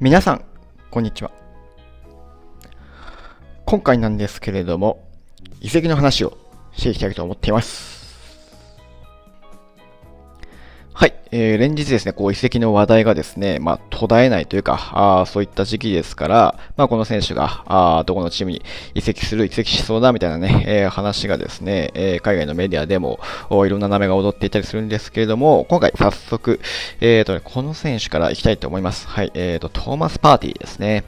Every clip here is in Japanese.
皆さん、こんにちは。今回なんですけれども、遺跡の話をしていきたいと思っています。はい、えー、連日ですね、こう遺跡の話題がですね、まあ、途絶えないというか、あそういった時期ですから、まあ、この選手があどこのチームに移籍する、移籍しそうだみたいなね、えー、話がですね、えー、海外のメディアでもいろんな名前が踊っていたりするんですけれども、今回早速、えーとね、この選手からいきたいと思います。はい、えーと、トーマス・パーティーですね。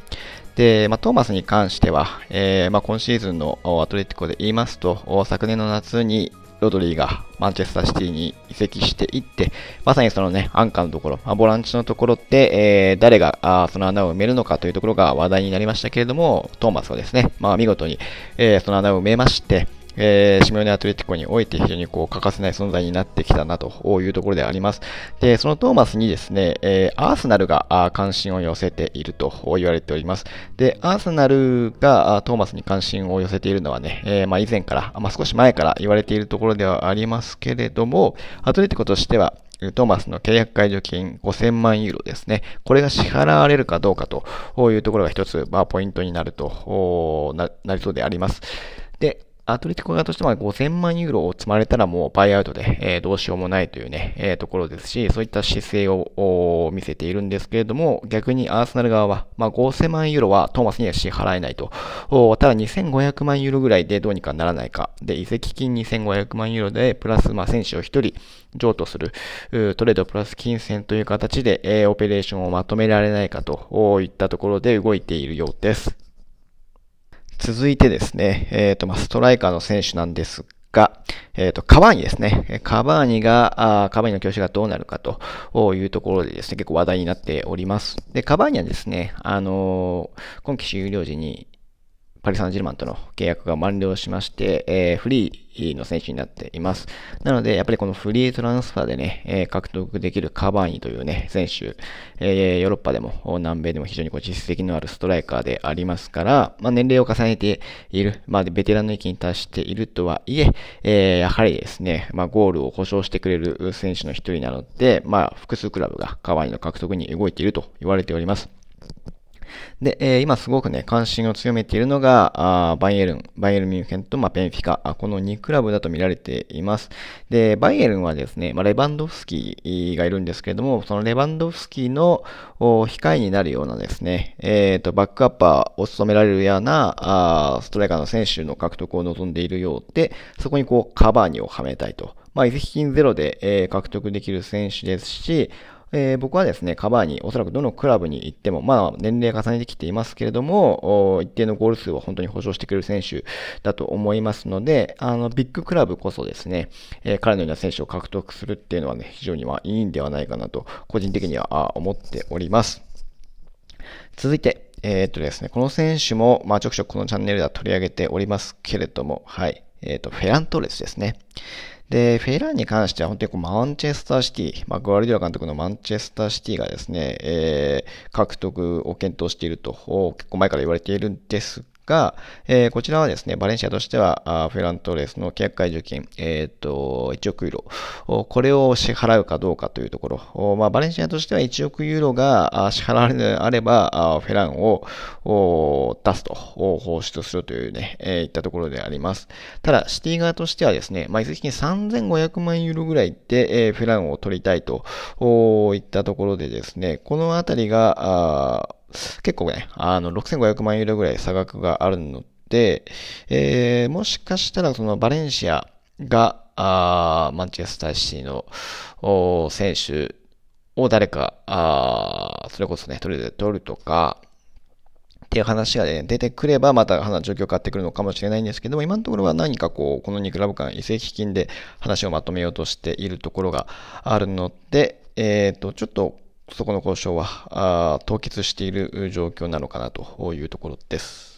で、まあ、トーマスに関しては、えー、まあ、今シーズンのアトレティコで言いますと、昨年の夏に、ロドリーがマンチェスターシティに移籍していって、まさにそのね、アンカーのところ、まあ、ボランチのところって、えー、誰があその穴を埋めるのかというところが話題になりましたけれども、トーマスはですね、まあ見事に、えー、その穴を埋めまして、えー、シミオネ・アトレティコにおいて非常にこう欠かせない存在になってきたなというところであります。で、そのトーマスにですね、えー、アーセナルが関心を寄せていると言われております。で、アーセナルがトーマスに関心を寄せているのはね、えー、まあ、以前から、まあ、少し前から言われているところではありますけれども、アトレティコとしては、トーマスの契約解除金5000万ユーロですね。これが支払われるかどうかというところが一つ、まあ、ポイントになるとな、なりそうであります。で、アトレティコ側としては5000万ユーロを積まれたらもうバイアウトで、えどうしようもないというね、えところですし、そういった姿勢を見せているんですけれども、逆にアーセナル側は、ま5000万ユーロはトーマスには支払えないと。ただ2500万ユーロぐらいでどうにかならないか。で、移籍金2500万ユーロで、プラス、ま選手を1人譲渡する、トレードプラス金銭という形で、えオペレーションをまとめられないかといったところで動いているようです。続いてですね、えっ、ー、と、まあ、ストライカーの選手なんですが、えっ、ー、と、カバーニですね。カバーニが、あカバーニの教師がどうなるかというところでですね、結構話題になっております。で、カバーニはですね、あのー、今季終了時に、パリ・サンジェルマンとの契約が満了しまして、えー、フリーの選手になっています。なので、やっぱりこのフリートランスファーでね、えー、獲得できるカバーニというね、選手、えー、ヨーロッパでも南米でも非常にこう実績のあるストライカーでありますから、まあ、年齢を重ねている、まあ、ベテランの域に達しているとはいえ、えやはりですね、まあ、ゴールを保証してくれる選手の一人なので、まあ、複数クラブがカバーニの獲得に動いていると言われております。で、え今すごくね、関心を強めているのが、あバイエルン、バイエルンミュンヘンと、まあ、ンフィカ、この2クラブだと見られています。で、バイエルンはですね、まあ、レバンドフスキーがいるんですけれども、そのレバンドフスキーの控えになるようなですね、えっ、ー、と、バックアッパーを務められるような、あストライカーの選手の獲得を望んでいるようで、そこにこう、カバーにをはめたいと。まあ、移籍金ゼロで、えー、獲得できる選手ですし、えー、僕はですね、カバーにおそらくどのクラブに行っても、まあ年齢重ねてきていますけれども、一定のゴール数を本当に保証してくれる選手だと思いますので、あの、ビッグクラブこそですね、えー、彼のような選手を獲得するっていうのはね、非常にはいいんではないかなと、個人的には思っております。続いて、えー、っとですね、この選手も、まあ、ちょくちょくこのチャンネルでは取り上げておりますけれども、はい。えっ、と、フェラントレスですね。で、フェランに関しては本当にこうマンチェスターシティ、まあ、グアルディア監督のマンチェスターシティがですね、えー、獲得を検討していると、結構前から言われているんですが、えー、こちらはですね、バレンシアとしては、フェラントレスの契約解除金、えっ、ー、と、1億ユーロ、これを支払うかどうかというところ、まあ、バレンシアとしては1億ユーロが支払われあれば、フェランを出すと、放出するというね、えー、いったところであります。ただ、シティ側としてはですね、まあ、移籍金3500万ユーロぐらいで、えー、フェランを取りたいといったところでですね、このあたりが、結構ね、あの、6500万ユーロぐらい差額があるので、えー、もしかしたらそのバレンシアが、あマンチェスターシティの選手を誰か、あそれこそね、取で取るとか、っていう話が、ね、出てくれば、また話状況変わってくるのかもしれないんですけども、今のところは何かこう、この2クラブ間移籍金で話をまとめようとしているところがあるので、えっ、ー、と、ちょっとそこの交渉は凍結している状況なのかなというところです。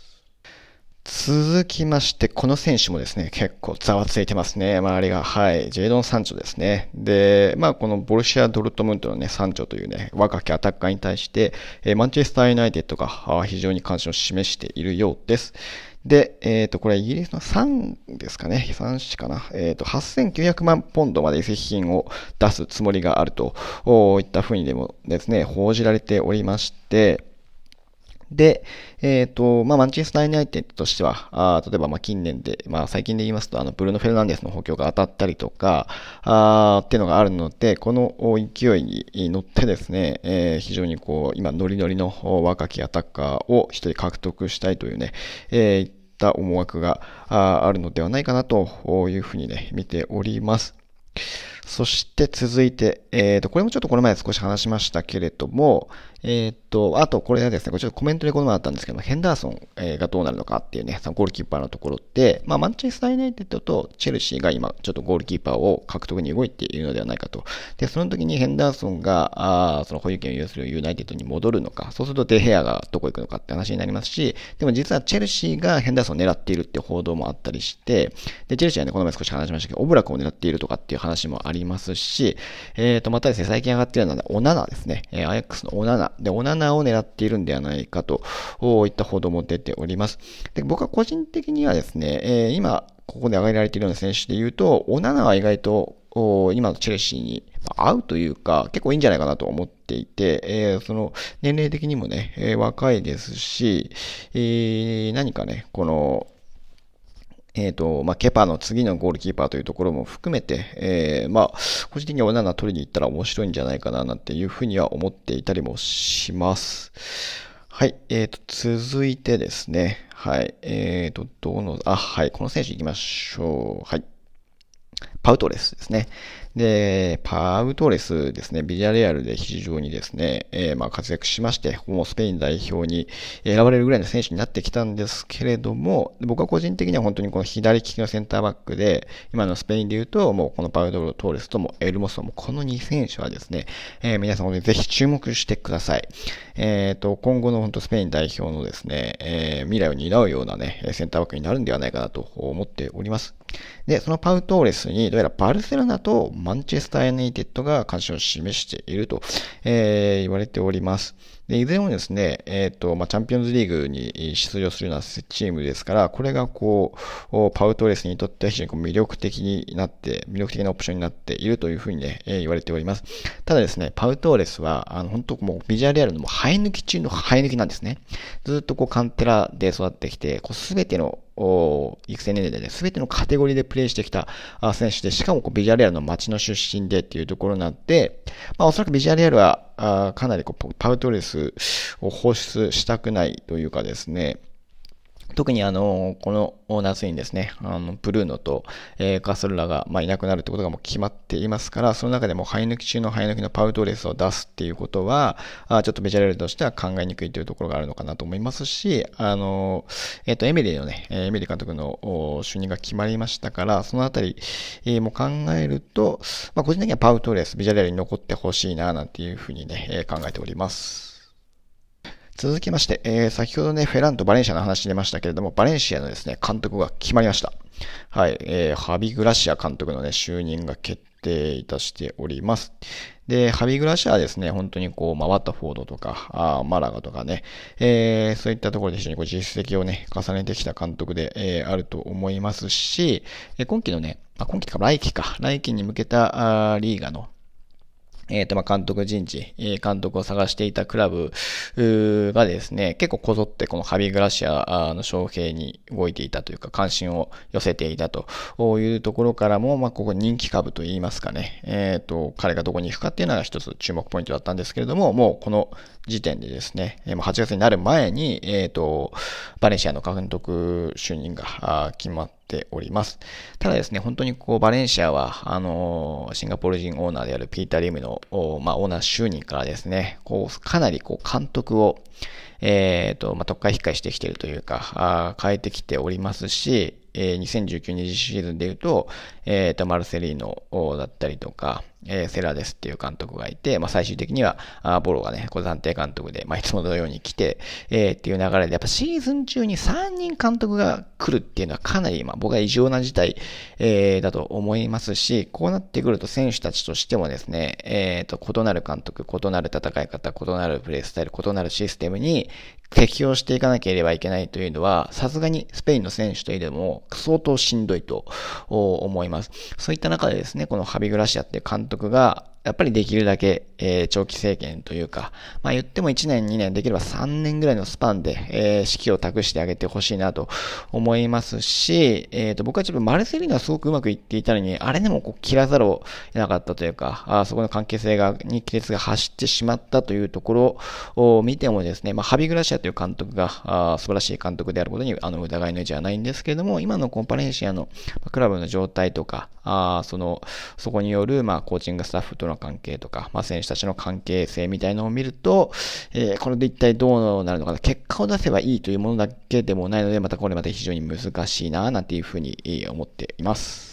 続きまして、この選手もですね、結構ざわついてますね、周りが。はい、ジェイドン・サンチョですね。で、まあ、このボルシア・ドルトムントのね、サンチョというね、若きアタッカーに対して、えマンチェスター・ユナイテッドが非常に関心を示しているようです。で、えっ、ー、と、これイギリスの3ですかね、3市かな、えっ、ー、と、8900万ポンドまで遺跡品を出すつもりがあるといったふうにでもですね、報じられておりまして、で、えっ、ー、と、まあ、マンチェスター・ユナイテッドとしては、あ例えば、ま、近年で、まあ、最近で言いますと、あの、ブルーノ・フェルナンデスの補強が当たったりとか、あっていうのがあるので、この勢いに乗ってですね、えー、非常にこう、今、ノリノリの若きアタッカーを一人獲得したいというね、えーた思惑があるのではないかなというふうにね、見ております。そして続いて、えっ、ー、と、これもちょっとこの前少し話しましたけれども、えっ、ー、と、あとこれはですね、これちょっとコメントでこの前あったんですけどヘンダーソン、えがどうなるのかっていうね、そのゴールキーパーのところって、まあ、マンチェスター・ユナイテッドとチェルシーが今、ちょっとゴールキーパーを獲得に動いているのではないかと。で、その時にヘンダーソンが、あその保有権を有するユナイテッドに戻るのか、そうするとデヘアがどこ行くのかって話になりますし、でも実はチェルシーがヘンダーソンを狙っているって報道もあったりして、で、チェルシーはね、この前少し話しましたけど、オブラクを狙っているとかっていう話もありありますし、えっ、ー、と、またですね、最近上がっているのは、お7ですね。えー、IX のお7。で、お7を狙っているんではないかと、いった報道も出ております。で、僕は個人的にはですね、えー、今、ここで挙げられているような選手で言うと、お7は意外と、今のチェルシーに合うというか、結構いいんじゃないかなと思っていて、えー、その年齢的にもね、えー、若いですし、えー、何かね、この、えっ、ー、と、まあ、ケパの次のゴールキーパーというところも含めて、えー、まあ、個人的にオナナ取りに行ったら面白いんじゃないかな、なんていうふうには思っていたりもします。はい、えっ、ー、と、続いてですね、はい、えっ、ー、と、どの、あ、はい、この選手行きましょう。はい。パウトレスですね。で、パウトレスですね、ビリャレアルで非常にですね、えー、まあ活躍しまして、ここもスペイン代表に選ばれるぐらいの選手になってきたんですけれども、僕は個人的には本当にこの左利きのセンターバックで、今のスペインで言うと、もうこのパウトーレスともエルモスとも、この2選手はですね、えー、皆さんぜひ注目してください。えっ、ー、と、今後の本当スペイン代表のですね、えー、未来を担うようなね、センターバックになるんではないかなと思っております。で、そのパウトーレスに、どうやらバルセロナとマンチェスター・ユナイテッドが関心を示していると、えー、言われております。でいずれもですね、えっ、ー、とまあ、チャンピオンズリーグに出場するようなチームですから、これがこうパウトレスにとっては非常にこう魅力的になって、魅力的なオプションになっているというふうにね、えー、言われております。ただですね、パウトレスは、あの本当もうビジュアルアルのも生え抜き中の生え抜きなんですね。ずっとこうカンテラで育ってきて、こう全ての育成年齢で、ね、全てのカテゴリーでプレーしてきた選手で、しかもこうビジャレアルの町の出身でっていうところになって、まあ、おそらくビジャレアルはあかなりこうパウトレスを放出したくないというかですね、特にあの、この夏にですね、あの、ブルーノと、えー、カスルラが、まあ、いなくなるってことがもう決まっていますから、その中でも生え抜き中の生え抜きのパウトレスを出すっていうことは、あちょっとベジャレルとしては考えにくいというところがあるのかなと思いますし、あの、えっ、ー、と、エメリーのね、エメリー監督の就任が決まりましたから、そのあたり、えも考えると、まあ、個人的にはパウトレス、ベジャレルに残ってほしいな、なんていうふうにね、考えております。続きまして、えー、先ほどね、フェランとバレンシアの話出ましたけれども、バレンシアのですね、監督が決まりました。はい、えー、ハビ・グラシア監督のね、就任が決定いたしております。で、ハビ・グラシアはですね、本当にこう、回っワッタフォードとか、あマラガとかね、えー、そういったところで非常にこう実績をね、重ねてきた監督で、えー、あると思いますし、え今期のね、あ今期か来期か、来期に向けたあーリーガの、えっ、ー、と、ま監督人事、え監督を探していたクラブがですね、結構こぞってこのハビグラシアの招聘に動いていたというか、関心を寄せていたというところからも、まあ、ここ人気株といいますかね、えっ、ー、と、彼がどこに行くかっていうのが一つ注目ポイントだったんですけれども、もうこの時点でですね、8月になる前に、えっ、ー、と、バレンシアの監督就任が決まって、っております。ただですね、本当にこう、バレンシアは、あのシンガポール人オーナーであるピーター・リムの、まあ、オーナー就任からですね、こう、かなりこう、監督を、えっ、ー、と、まあ、特会控えしてきているというか、あ変えてきておりますし、えー、2019-20シーズンで言うと、えっ、ー、と、マルセリーノだったりとか、えー、セラですっていう監督がいて、まあ、最終的には、あボロがね、こ暫定監督で、まあ、いつものように来て、えー、っていう流れで、やっぱシーズン中に3人監督が来るっていうのはかなり、まあ、僕は異常な事態、えー、だと思いますし、こうなってくると選手たちとしてもですね、えっ、ー、と、異なる監督、異なる戦い方、異なるプレイスタイル、異なるシステムに適応していかなければいけないというのは、さすがにスペインの選手といえども、相当しんどいと思います。そういった中でですね、このハビグラシアって監督が、やっぱりできるだけ、えー、長期政権というか、まあ言っても1年、2年、できれば3年ぐらいのスパンで、えー、指揮を託してあげてほしいなと思いますし、えっ、ー、と、僕は自分、マルセリーすごくうまくいっていたのに、あれでもこう切らざるを得なかったというか、あそこの関係性が、に亀裂が走ってしまったというところを見てもですね、まあ、ハビグラシアという監督が、あ素晴らしい監督であることに、あの、疑いの意地はないんですけれども、今のコンパレンシアのクラブの状態とか、あその、そこによる、まあ、コーチングスタッフとの関係とか、まあ、選手たちの関係性みたいなのを見ると、えー、これで一体どうなるのかな、結果を出せばいいというものだけでもないので、またこれまた非常に難しいな、なんていうふうに思っています。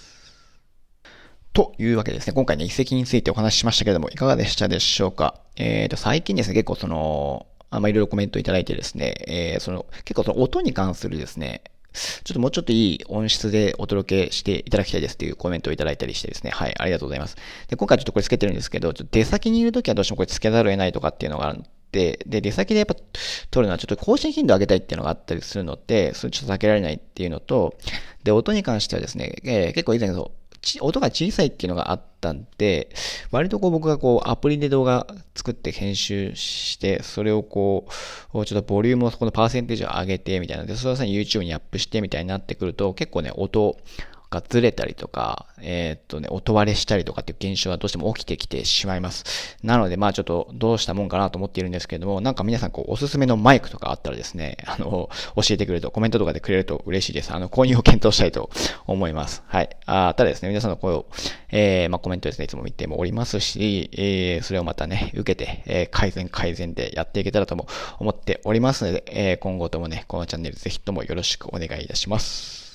というわけですね、今回ね、移籍についてお話ししましたけれども、いかがでしたでしょうか。えっ、ー、と、最近ですね、結構その、あまあ、いろいろコメントいただいてですね、えー、その、結構その音に関するですね、ちょっともうちょっといい音質でお届けしていただきたいですっていうコメントをいただいたりしてですね。はい、ありがとうございます。で、今回ちょっとこれつけてるんですけど、ちょっと出先にいるときはどうしてもこれつけざるを得ないとかっていうのがあるで、で、出先でやっぱ撮るのはちょっと更新頻度上げたいっていうのがあったりするので、それちょっと避けられないっていうのと、で、音に関してはですね、えー、結構以前音が小さいっていうのがあったんで、割とこう僕がこうアプリで動画作って編集して、それをこう、ちょっとボリュームをそこのパーセンテージを上げてみたいなで、それをさらに YouTube にアップしてみたいになってくると、結構ね、音、がずれたりとか、えー、っとね、音割れしたりとかっていう現象はどうしても起きてきてしまいます。なので、まあちょっとどうしたもんかなと思っているんですけれども、なんか皆さんこうおすすめのマイクとかあったらですね、あの、教えてくれると、コメントとかでくれると嬉しいです。あの、購入を検討したいと思います。はい。あただですね、皆さんの声を、えー、まあコメントですね、いつも見てもおりますし、えー、それをまたね、受けて、えー、改善改善でやっていけたらとも思っておりますので、えー、今後ともね、このチャンネルぜひともよろしくお願いいたします。